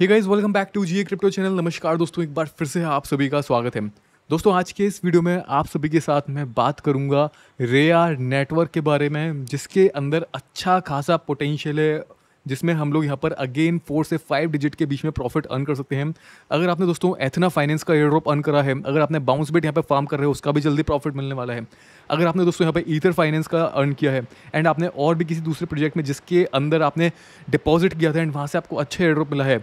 hey guys welcome back to G crypto channel नमस्कार दोस्तों एक बार फिर से आप सभी का स्वागत है दोस्तों आज के इस वीडियो में आप सभी के साथ मैं बात करूंगा रेआर नेटवर्क के बारे में जिसके अंदर अच्छा खासा पोटेंशियल है जिसमें हम लोग यहाँ पर अगेन फोर से फाइव डिजिट के बीच में प्रॉफिट अर्न कर सकते हैं अगर आपने दोस्तों एथना फाइनेंस का एयर ड्रॉप अर्न करा है अगर आपने बाउंस बेट यहाँ पर फार्म कर रहे हो उसका भी जल्दी प्रॉफिट मिलने वाला है अगर आपने दोस्तों यहाँ पर ईथर फाइनेंस का अर्न किया है एंड आपने और भी किसी दूसरे प्रोजेक्ट में जिसके अंदर आपने डिपॉजिट किया था एंड वहाँ से आपको अच्छा एयर ड्रॉप मिला है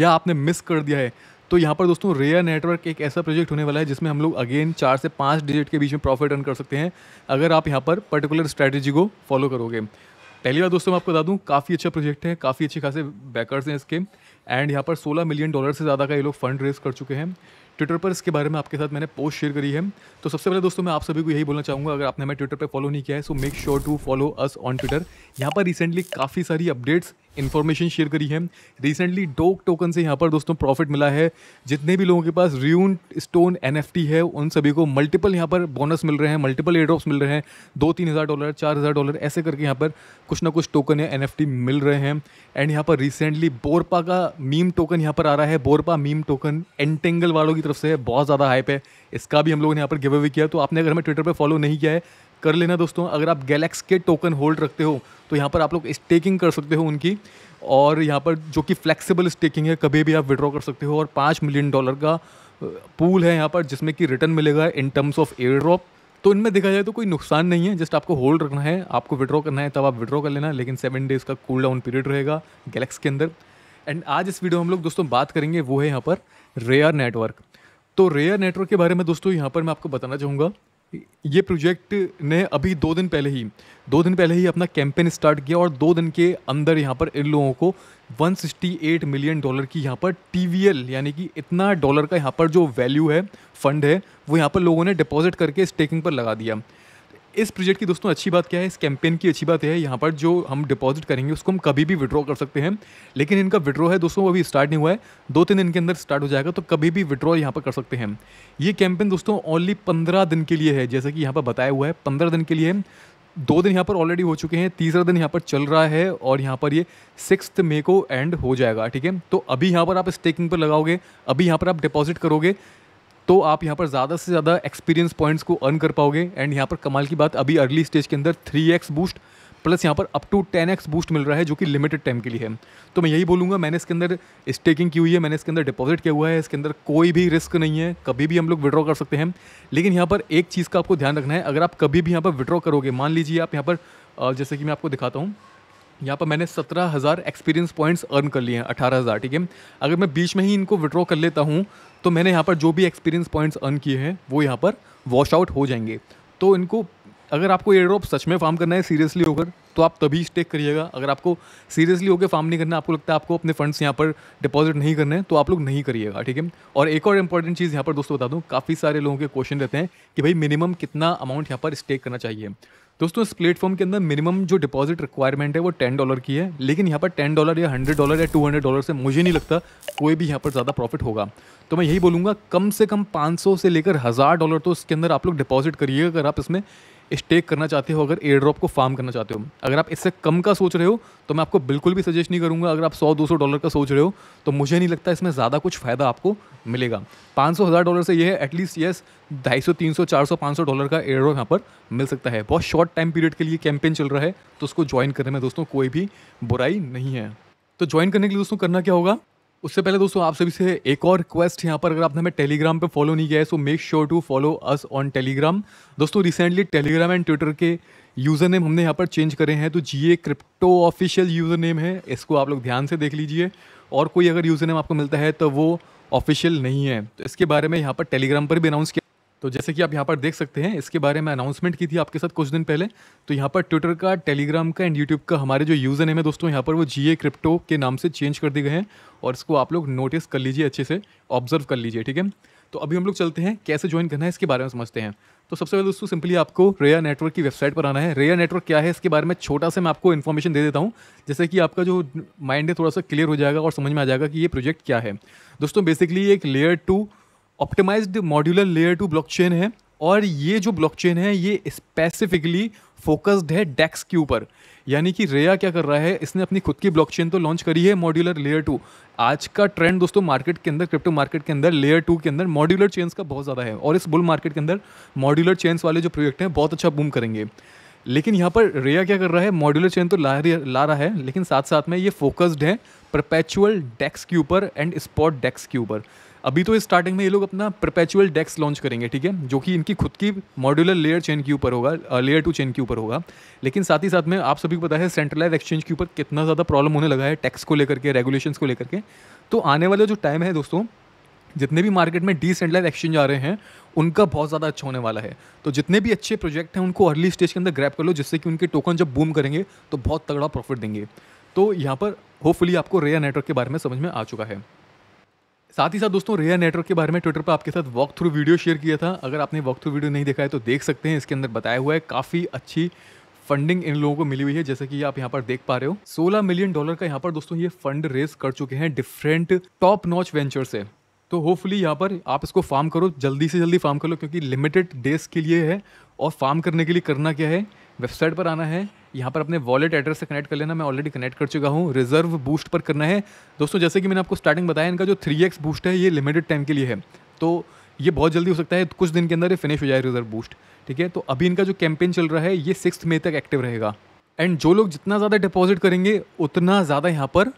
या आपने मिस कर दिया है तो यहाँ पर दोस्तों रेयर नेटवर्क एक ऐसा प्रोजेक्ट होने वाला है जिसमें हम लोग अगेन चार से पाँच डिजिट के बीच में प्रॉफिट अर्न कर सकते हैं अगर आप यहाँ पर पर्टिकुलर स्ट्रैटेजी को फॉलो करोगे पहली बार दोस्तों मैं आपको बता दूँ काफ़ी अच्छा प्रोजेक्ट है काफ़ी अच्छे खासे बैकर्स हैं इसके एंड यहाँ पर सोलह मिलियन डॉलर से ज़्यादा का ये लोग फंड रेज कर चुके हैं ट्विटर पर इसके बारे में आपके साथ मैंने पोस्ट शेयर करी है तो सबसे पहले दोस्तों मैं आप सभी को यही बोलना चाहूँगा अगर आपने हमें ट्विटर पर फॉलो नहीं किया है so make sure to follow us on Twitter यहाँ पर रिसेंटली काफ़ी सारी अपडेट्स इन्फॉर्मेशन शेयर करी है रिसेंटली डोक टोकन से यहाँ पर दोस्तों प्रॉफिट मिला है जितने भी लोगों के पास रियून स्टोन एन है उन सभी को मल्टीपल यहाँ पर बोनस मिल रहे हैं मल्टीपल एड्रॉप्स मिल रहे हैं दो तीन हज़ार डॉलर चार हज़ार डॉलर ऐसे करके यहाँ पर कुछ ना कुछ टोकन या एन मिल रहे हैं एंड यहाँ पर रिसेंटली बोरपा का मीम टोकन यहाँ पर आ रहा है बोरपा मीम टोकन एंटेंगल वालों की तरफ तरफ से बहुत ज़्यादा हाइप है इसका भी हम लोगों ने यहाँ पर गिव अवे किया तो आपने अगर हमें ट्विटर पर फॉलो नहीं किया है कर लेना दोस्तों अगर आप गैलेक्स के टोकन होल्ड रखते हो तो यहाँ पर आप लोग स्टेकिंग कर सकते हो उनकी और यहाँ पर जो कि फ्लेक्सिबल स्टेकिंग है कभी भी आप विड्रॉ कर सकते हो और पाँच मिलियन डॉलर का पूल है यहाँ पर जिसमें कि रिटर्न मिलेगा in terms of airdrop तो इनमें देखा जाए तो कोई नुकसान नहीं है जस्ट आपको होल्ड रखना है आपको विड्रॉ करना है तब आप विड्रॉ कर लेना लेकिन सेवन डेज़ का कूल डाउन पीरियड रहेगा गैलेक्स के अंदर एंड आज इस वीडियो में हम लोग दोस्तों बात करेंगे वो है यहाँ पर रेयर नेटवर्क तो रेयर नेटवर्क के बारे में दोस्तों यहाँ पर मैं आपको बताना चाहूँगा ये प्रोजेक्ट ने अभी दो दिन पहले ही दो दिन पहले ही अपना कैंपेन स्टार्ट किया और दो दिन के अंदर यहाँ पर इन लोगों को 168 मिलियन डॉलर की यहाँ पर टी यानी कि इतना डॉलर का यहाँ पर जो वैल्यू है फंड है वो यहाँ पर लोगों ने डिपॉजिट करके स्टेकिंग पर लगा दिया इस प्रोजेक्ट की दोस्तों अच्छी बात क्या है इस कैंपेन की अच्छी बात है यहाँ पर जो हम डिपॉजिट करेंगे उसको हम कभी भी विड्रॉ कर सकते हैं लेकिन इनका विड्रॉ है दोस्तों अभी स्टार्ट नहीं हुआ है दो तीन दिन के अंदर स्टार्ट हो जाएगा तो कभी भी विड्रॉ यहाँ पर कर सकते हैं ये कैंपेन दोस्तों ओनली पंद्रह दिन के लिए है जैसे कि यहाँ पर बताया हुआ है पंद्रह दिन के लिए दो दिन यहाँ पर ऑलरेडी हो चुके हैं तीसरा दिन यहाँ पर चल रहा है और यहाँ पर ये सिक्स मे को एंड हो जाएगा ठीक है तो अभी यहाँ पर आप स्टेकिंग पर लगाओगे अभी यहाँ पर आप डिपॉजिट करोगे तो आप यहाँ पर ज़्यादा से ज़्यादा एक्सपीरियंस पॉइंट्स को अर्न कर पाओगे एंड यहाँ पर कमाल की बात अभी अर्ली स्टेज के अंदर थ्री एक्स बूस्ट प्लस यहाँ पर up to ten x boost मिल रहा है जो कि लिमिटेड टाइम के लिए है तो मैं यही बोलूँगा मैंने इसके अंदर स्टेकिंग की हुई है मैंने इसके अंदर डिपॉजिट किया हुआ है इसके अंदर कोई भी रिस्क नहीं है कभी भी हम लोग विड्रॉ कर सकते हैं लेकिन यहाँ पर एक चीज़ का आपको ध्यान रखना है अगर आप कभी भी यहाँ पर विड्रॉ करोगे मान लीजिए आप यहाँ पर जैसे कि मैं आपको दिखाता हूँ यहाँ पर मैंने सत्रह हज़ार एक्सपीरियंस पॉइंट्स अर्न कर लिए हैं अठारह हज़ार ठीक है अगर मैं बीच में ही इनको विड्रॉ कर लेता हूँ तो मैंने यहाँ पर जो भी एक्सपीरियंस पॉइंट्स अर्न किए हैं वो यहाँ पर वॉश आउट हो जाएंगे तो इनको अगर आपको एयर ड्रॉप सच में फार्म करना है सीरियसली होकर तो आप तभी स्टेक करिएगा अगर आपको सीरियसली होकर फार्म नहीं करना आपको लगता है आपको अपने फंड्स यहाँ पर डिपॉजिट नहीं करने हैं तो आप लोग नहीं करिएगा ठीक है और एक और इंपॉर्टेंट चीज़ यहाँ पर दोस्तों बता दूँ काफ़ी सारे लोगों के क्वेश्चन रहते हैं कि भाई मिनिमम कितना अमाउंट यहाँ पर स्टेक करना चाहिए दोस्तों इस प्लेटफॉर्म के अंदर मिनिमम जो डिपॉजिट रिक्वायरमेंट है वो टेन डॉलर की है लेकिन यहाँ पर टेन डॉलर या हंड्रेड डॉलर या टू हंड्रेड डॉलर से मुझे नहीं लगता कोई भी यहाँ पर ज़्यादा प्रॉफिट होगा तो मैं यही बोलूँगा कम से कम पाँच सौ से लेकर हज़ार डॉलर तो इसके अंदर आप लोग डिपॉजिट करिए अगर आप इसमें स्टेक करना चाहते हो अगर एयर ड्रॉप को फार्म करना चाहते हो अगर आप इससे कम का सोच रहे हो तो मैं आपको बिल्कुल भी सजेस्ट नहीं करूँगा अगर आप सौ दो सौ डॉलर का सोच रहे हो तो मुझे नहीं लगता इसमें ज़्यादा कुछ फ़ायदा आपको मिलेगा पाँच सौ हज़ार डॉलर से ये है एटलीस्ट येस ढाई सौ तीन सौ चार सौ पाँच सौ डॉलर का एयर ड्रॉप यहाँ पर मिल सकता है बहुत शॉर्ट टाइम पीरियड के लिए कैंपेन चल रहा है तो उसको ज्वाइन करने में दोस्तों कोई भी बुराई नहीं है तो ज्वाइन करने के लिए दोस्तों करना क्या होगा उससे पहले दोस्तों आप सभी से एक और रिक्वेस्ट यहाँ पर अगर आपने हमें टेलीग्राम पे फॉलो नहीं किया है so make sure to follow us on Telegram दोस्तों रिसेंटली टेलीग्राम एंड ट्विटर के यूज़र नेम हमने यहाँ पर चेंज करे हैं तो G A crypto official user name है इसको आप लोग ध्यान से देख लीजिए और कोई अगर यूज़र नेम आपको मिलता है तो वो ऑफिशियल नहीं है तो इसके बारे में यहाँ पर टेलीग्राम पर भी अनाउंस किया तो जैसे कि आप यहाँ पर देख सकते हैं इसके बारे में अनाउंसमेंट की थी आपके साथ कुछ दिन पहले तो यहाँ पर ट्विटर का टेलीग्राम का एंड यूट्यूब का हमारे जो यूज़र नेम है दोस्तों यहाँ पर वो जी ए क्रिप्टो के नाम से चेंज कर दिए गए हैं और इसको आप लोग नोटिस कर लीजिए अच्छे से ऑब्जर्व कर लीजिए ठीक है तो अभी हम लोग चलते हैं कैसे ज्वाइन करना है इसके बारे में समझते हैं तो सबसे पहले दोस्तों सिंपली आपको रेया नेटवर्क की वेबसाइट पर आना है रेया नेटवर्क क्या है इसके बारे में छोटा सा मैं आपको इन्फॉर्मेशन दे देता हूँ जैसे कि आपका जो माइंड है थोड़ा सा क्लियर हो जाएगा और समझ में आ जाएगा कि ये प्रोजेक्ट क्या है दोस्तों बेसिकली एक layer two optimized modular layer two blockchain है और ये जो ब्लॉकचेन है ये स्पेसिफिकली फोकस्ड है डेक्स के ऊपर यानी कि रेया क्या कर रहा है इसने अपनी खुद की ब्लॉकचेन तो लॉन्च करी है मॉड्यूलर लेयर टू आज का ट्रेंड दोस्तों मार्केट के अंदर क्रिप्टो मार्केट के अंदर लेयर टू के अंदर मॉड्यूलर चेन्स का बहुत ज़्यादा है और इस बुल मार्केट के अंदर मॉड्यूलर चेन्स वाले जो प्रोजेक्ट हैं बहुत अच्छा बूम करेंगे लेकिन यहाँ पर रेया क्या कर रहा है मॉड्यूलर चेन तो ला ला रहा है लेकिन साथ साथ में ये फोकस्ड है परपैचुअल डेक्स के ऊपर एंड स्पॉट डेक्स के ऊपर अभी तो स्टार्टिंग में ये लोग अपना प्रपेचुअल डेक्स लॉन्च करेंगे ठीक है जो कि इनकी खुद की मॉड्यूलर लेयर चेन के ऊपर होगा लेयर टू चेन के ऊपर होगा लेकिन साथ ही साथ में आप सभी को पता है सेंट्रलाइज एक्सचेंज के ऊपर कितना ज़्यादा प्रॉब्लम होने लगा है टैक्स को लेकर के रेगुलेशन को लेकर के तो आने वाला जो टाइम है दोस्तों जितने भी मार्केट में डिसेंट्रलाइज एक्सचेंज आ रहे हैं उनका बहुत ज़्यादा अच्छा होने वाला है तो जितने भी अच्छे प्रोजेक्ट हैं उनको अर्ली स्टेज के अंदर ग्रैप कर लो जिससे कि उनके टोकन जब बूम करेंगे तो बहुत तगड़ा प्रॉफिट देंगे तो यहाँ पर होपफुली आपको रेयर नेटवर्क के बारे में समझ में आ चुका है साथ ही साथ दोस्तों रेयर नेटवर्क के बारे में ट्विटर पर आपके साथ वॉक थ्रू वीडियो शेयर किया था अगर आपने वॉक थ्रू वीडियो नहीं देखा है तो देख सकते हैं इसके अंदर बताया हुआ है काफ़ी अच्छी फंडिंग इन लोगों को मिली हुई है जैसे कि आप यहाँ पर देख पा रहे हो 16 मिलियन डॉलर का यहाँ पर दोस्तों ये फंड रेज कर चुके हैं डिफरेंट टॉप नॉच वेंचर से तो होपफुली यहाँ पर आप इसको फार्म करो जल्दी से जल्दी फार्म करो क्योंकि लिमिटेड डेज के लिए है और फार्म करने के लिए करना क्या है वेबसाइट पर आना है यहाँ पर अपने वॉलेट एड्रेस से कनेक्ट कर लेना मैं ऑलरेडी कनेक्ट कर चुका हूँ रिजर्व बूस्ट पर करना है दोस्तों जैसे कि मैंने आपको स्टार्टिंग बताया इनका जो थ्री एक्स बूस्ट है ये लिमिटेड टाइम के लिए है तो ये बहुत जल्दी हो सकता है कुछ दिन के अंदर ये फिनिश हो जाए रिजर्व बूस्ट ठीक है तो अभी इनका जो कैंपेन चल रहा है ये सिक्स मई तक एक्टिव रहेगा एंड जो लोग जितना ज़्यादा डिपॉजिट करेंगे उतना ज़्यादा यहाँ पर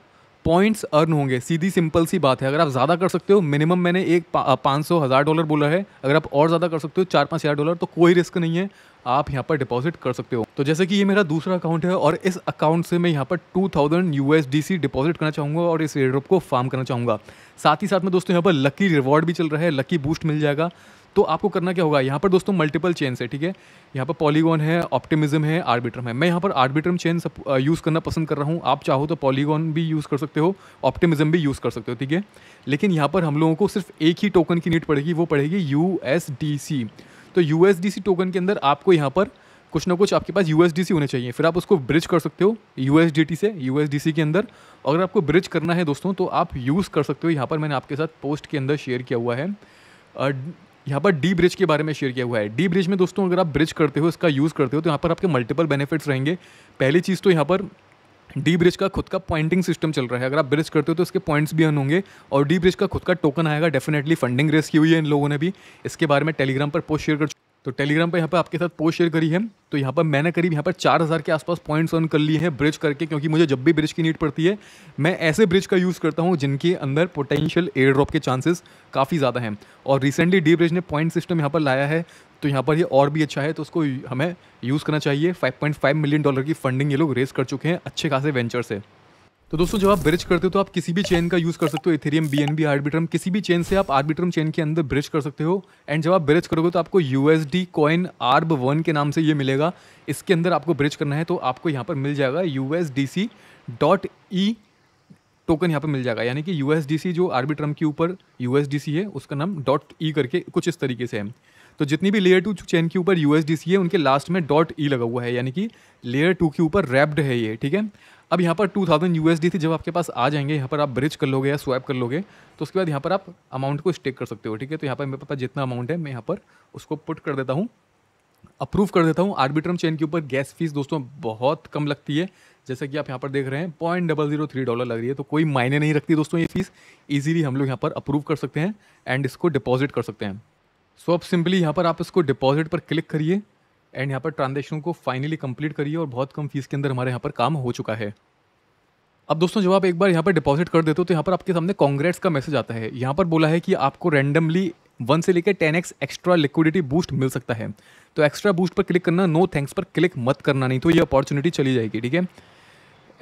पॉइंट्स अर्न होंगे सीधी सिंपल सी बात है अगर आप ज़्यादा कर सकते हो मिनिमम मैंने एक पाँच सौ हज़ार डॉलर बोला है अगर आप और ज़्यादा कर सकते हो चार पाँच हज़ार डॉलर तो कोई रिस्क नहीं है आप यहाँ पर डिपॉजिट कर सकते हो तो जैसे कि ये मेरा दूसरा अकाउंट है और इस अकाउंट से मैं यहाँ पर two thousand U S D C deposit करना चाहूँगा और इस एयरड्रॉप को फार्म करना चाहूँगा साथ ही साथ में दोस्तों यहाँ पर लकी रिवॉर्ड भी चल रहा है लकी बूस्ट मिल जाएगा तो आपको करना क्या होगा यहाँ पर दोस्तों मल्टीपल चेन्स है ठीक है यहाँ पर पॉलीगॉन है ऑप्टिमिज्म है आर्बिट्रम है मैं यहाँ पर आर्बिट्रम चेन यूज़ करना पसंद कर रहा हूँ आप चाहो तो पॉलीगॉन भी यूज़ कर सकते हो ऑप्टिमिज्म भी यूज़ कर सकते हो ठीक है लेकिन यहाँ पर हम लोगों को सिर्फ एक ही टोकन की नीट पड़ेगी वो पड़ेगी यू तो यू टोकन के अंदर आपको यहाँ पर कुछ ना कुछ आपके पास यू होने चाहिए फिर आप उसको ब्रिज कर सकते हो यू से यू के अंदर अगर आपको ब्रिज करना है दोस्तों तो आप यूज़ कर सकते हो यहाँ पर मैंने आपके साथ पोस्ट के अंदर शेयर किया हुआ है यहाँ पर डी ब्रिज के बारे में शेयर किया हुआ है डी ब्रिज में दोस्तों अगर आप ब्रिज करते हो इसका यूज़ करते हो तो यहाँ पर आपके मल्टीपल बेनिफिट्स रहेंगे पहली चीज़ तो यहाँ पर डी ब्रिज का खुद का पॉइंटिंग सिस्टम चल रहा है अगर आप ब्रिज करते हो तो इसके पॉइंट्स भी अन होंगे और डी ब्रिज का खुद का टोकन आएगा डेफिनेटली फंडिंग रेस की हुई है इन लोगों ने भी इसके बारे में टेलीग्राम पर पोस्ट शेयर कर तो टेलीग्राम पर यहाँ पर आपके साथ पोस्ट शेयर करी है तो यहाँ पर मैंने करीब यहाँ पर चार हज़ार के आसपास पॉइंट्स ऑन कर लिए हैं ब्रिज करके क्योंकि मुझे जब भी ब्रिज की नीड पड़ती है मैं ऐसे ब्रिज का यूज़ करता हूँ जिनके अंदर पोटेंशियल एयर ड्रॉप के चांसेस काफ़ी ज़्यादा हैं और रिसेंटली डी ब्रिज ने पॉइंट सिस्टम यहाँ पर लाया है तो यहाँ पर ये और भी अच्छा है तो उसको हमें यूज़ करना चाहिए फाइव मिलियन डॉलर की फंडिंग ये लोग रेस कर चुके हैं अच्छे खासे वेंचर से तो दोस्तों जब आप ब्रिज करते हो तो आप किसी भी चेन का यूज़ कर सकते हो Ethereum B N B Arbitrum किसी भी चेन से आप आर्बिट्रम चेन के अंदर ब्रिज कर सकते हो एंड जब आप ब्रिज करोगे तो आपको U S D coin arb one के नाम से ये मिलेगा इसके अंदर आपको ब्रिज करना है तो आपको यहाँ पर मिल जाएगा U S D C dot e token यहाँ पर मिल जाएगा यानी कि यू जो आर्बिट्रम के ऊपर यू है उसका नाम डॉट ई e करके कुछ इस तरीके से है तो जितनी भी लेयर टू चेन के ऊपर यू है उनके लास्ट में डॉट ई e लगा हुआ है यानी कि लेयर टू के ऊपर रैप्ड है ये ठीक है अब यहाँ पर टू थाउजेंड यू थी जब आपके पास आ जाएंगे यहाँ पर आप ब्रिज कर लोगे या स्वैप कर लोगे तो उसके बाद यहाँ पर आप अमाउंट को स्टेक कर सकते हो ठीक है तो यहाँ पर मेरे पास जितना अमाउंट है मैं यहाँ पर उसको पुट कर देता हूँ अप्रूव कर देता हूँ आर्बिट्रम चेन के ऊपर गैस फीस दोस्तों बहुत कम लगती है जैसा कि आप यहाँ पर देख रहे हैं point double zero three dollar लग रही है तो कोई मायने नहीं रखती दोस्तों ये फीस इजीली हम लोग यहाँ पर अप्रूव कर सकते हैं एंड इसको डिपॉजिट कर सकते हैं सो अब सिंपली यहाँ पर आप इसको डिपॉजिट पर क्लिक करिए एंड यहाँ पर ट्रांजेक्शन को फाइनली कंप्लीट करिए और बहुत कम फीस के अंदर हमारे यहाँ पर काम हो चुका है अब दोस्तों जब आप एक बार यहाँ पर डिपॉजिट कर देते हो तो यहाँ पर आपके सामने कांग्रेट्स का मैसेज आता है यहाँ पर बोला है कि आपको रैंडमली वन से लेकर ten x extra liquidity boost मिल सकता है तो एक्स्ट्रा बूस्ट पर क्लिक करना नो थैंक्स पर क्लिक मत करना नहीं तो ये अपॉर्चुनिटी चली जाएगी ठीक है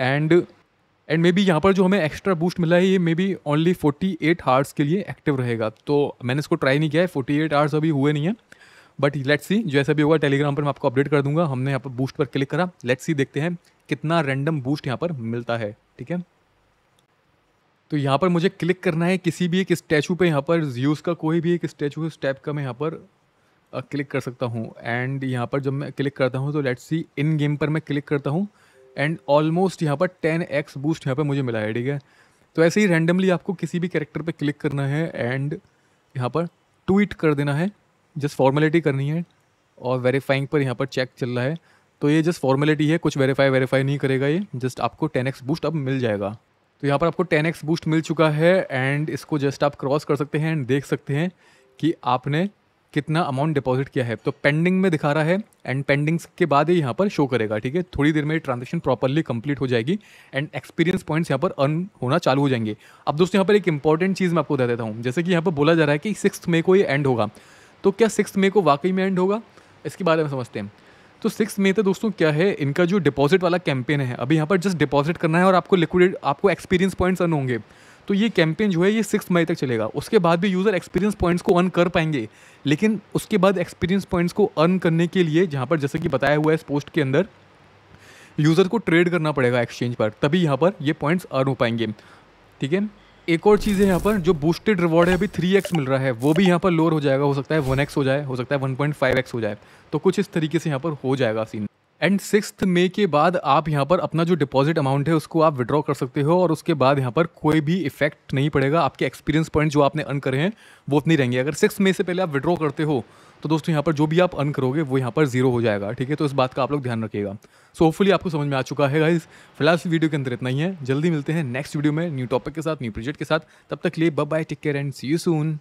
एंड एंड मे बी यहाँ पर जो हमें एक्स्ट्रा बूस्ट मिला है ये maybe only forty eight hours के लिए एक्टिव रहेगा तो मैंने इसको ट्राई नहीं किया है फोर्टी एट आवर्स अभी हुए नहीं है बट लेट्स सी जैसा भी होगा टेलीग्राम पर मैं आपको अपडेट कर दूंगा हमने यहाँ पर बूस्ट पर क्लिक करा लेट्स सी देखते हैं कितना रैंडम बूस्ट यहाँ पर मिलता है ठीक है तो यहाँ पर मुझे क्लिक करना है किसी भी एक स्टैचू पे यहाँ पर ज्यूस का कोई भी एक स्टैचू इस टाइप का मैं यहाँ पर क्लिक कर सकता हूँ एंड यहाँ पर जब मैं क्लिक करता हूँ तो लेट्स सी इन गेम पर मैं क्लिक करता हूँ एंड ऑलमोस्ट यहाँ पर टेन एक्स बूस्ट यहाँ पर मुझे मिला है ठीक है तो ऐसे ही रैंडमली आपको किसी भी कैरेक्टर पर क्लिक करना है एंड यहाँ पर ट्वीट कर देना है जस्ट फॉर्मेलिटी करनी है और वेरीफाइंग पर यहाँ पर चेक चल रहा है तो ये जस्ट फॉर्मेलिटी है कुछ वेरीफाई वेरीफाई नहीं करेगा ये जस्ट आपको एक्स बूस्ट अब मिल जाएगा तो यहाँ पर आपको एक्स बूस्ट मिल चुका है एंड इसको जस्ट आप क्रॉस कर सकते हैं एंड देख सकते हैं कि आपने कितना अमाउंट डिपॉजिट किया है तो पेंडिंग में दिखा रहा है एंड पेंडिंग्स के बाद ही यहाँ पर शो करेगा ठीक है थोड़ी देर में ट्रांजेक्शन प्रॉपरली कंप्लीट हो जाएगी एंड एक्सपीरियंस पॉइंट्स यहाँ पर अर्न होना चालू हो जाएंगे अब दोस्तों यहाँ पर एक इंपॉर्टेंट चीज़ मैं आपको बता देता हूँ जैसे कि यहाँ पर बोला जा रहा है कि सिक्स मे को ये एंड होगा तो क्या सिक्स मे को वाकई में एंड होगा इसके बारे में समझते हैं तो सिक्स मे तो दोस्तों क्या है इनका जो डिपॉजिट वाला कैंपेन है अभी यहाँ पर जस्ट डिपॉजिट करना है और आपको लिक्विड आपको एक्सपीरियंस पॉइंट्स अर्न होंगे तो ये कैंपेन जो है ये सिक्स मई तक चलेगा उसके बाद भी यूज़र एक्सपीरियंस पॉइंट्स को अर्न कर पाएंगे लेकिन उसके बाद एक्सपीरियंस पॉइंट्स को अर्न करने के लिए जहाँ पर जैसे कि बताया हुआ है इस पोस्ट के अंदर यूज़र को ट्रेड करना पड़ेगा एक्सचेंज पर तभी यहाँ पर ये पॉइंट्स अर्न हो पाएंगे ठीक है एक और चीज़ है यहाँ पर जो बूस्टेड रिवॉर्ड है अभी थ्री एक्स मिल रहा है वो भी यहाँ पर लोअर हो जाएगा हो सकता है वन एक्स हो जाए हो सकता है वन पॉइंट फाइव एक्स हो जाए तो कुछ इस तरीके से यहाँ पर हो जाएगा सीन एंड सिक्स मे के बाद आप यहाँ पर अपना जो डिपॉजिट अमाउंट है उसको आप विड्रॉ कर सकते हो और उसके बाद यहाँ पर कोई भी इफेक्ट नहीं पड़ेगा आपके एक्सपीरियंस पॉइंट जो आपने अर्न करे हैं वो उतनी रहेंगे अगर सिक्स मे से पहले आप विड्रॉ करते हो तो दोस्तों यहाँ पर जो भी आप अर्न करोगे वो यहाँ पर जीरो हो जाएगा ठीक है तो इस बात का आप लोग ध्यान रखिएगा सो होपफुली आपको समझ में आ चुका है गाइज फिलहाल इस वीडियो के अंदर इतना ही है जल्दी मिलते हैं नेक्स्ट वीडियो में न्यू टॉपिक के साथ न्यू प्रोजेक्ट के साथ तब तक लिए bye take care and see you soon